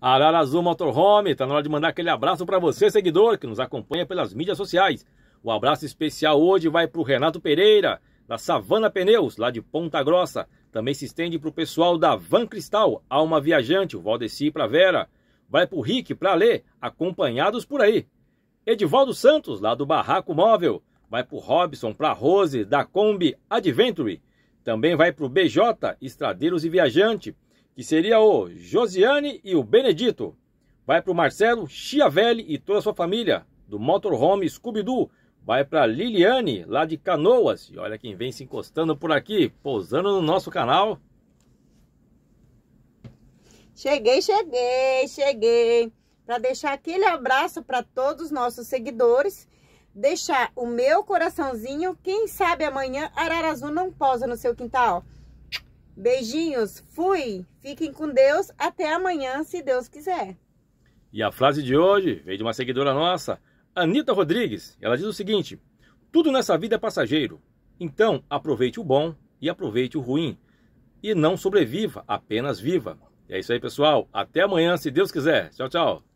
Arara Azul Motorhome, tá na hora de mandar aquele abraço para você, seguidor, que nos acompanha pelas mídias sociais. O abraço especial hoje vai para o Renato Pereira, da Savana Pneus, lá de Ponta Grossa. Também se estende para o pessoal da Van Cristal, Alma Viajante, o Valdeci para Vera. Vai para o Rick, para Lê, acompanhados por aí. Edivaldo Santos, lá do Barraco Móvel. Vai para o Robson, para Rose, da Kombi Adventure. Também vai para o BJ, Estradeiros e Viajante que seria o Josiane e o Benedito. Vai para o Marcelo Chiavelli e toda a sua família, do Motorhome Scooby-Doo. Vai para Liliane, lá de Canoas. E olha quem vem se encostando por aqui, pousando no nosso canal. Cheguei, cheguei, cheguei. Para deixar aquele abraço para todos os nossos seguidores deixar o meu coraçãozinho. Quem sabe amanhã Ararazu não posa no seu quintal. Beijinhos, fui. Fiquem com Deus até amanhã, se Deus quiser. E a frase de hoje veio de uma seguidora nossa, Anita Rodrigues. Ela diz o seguinte: Tudo nessa vida é passageiro. Então, aproveite o bom e aproveite o ruim. E não sobreviva, apenas viva. E é isso aí, pessoal. Até amanhã, se Deus quiser. Tchau, tchau.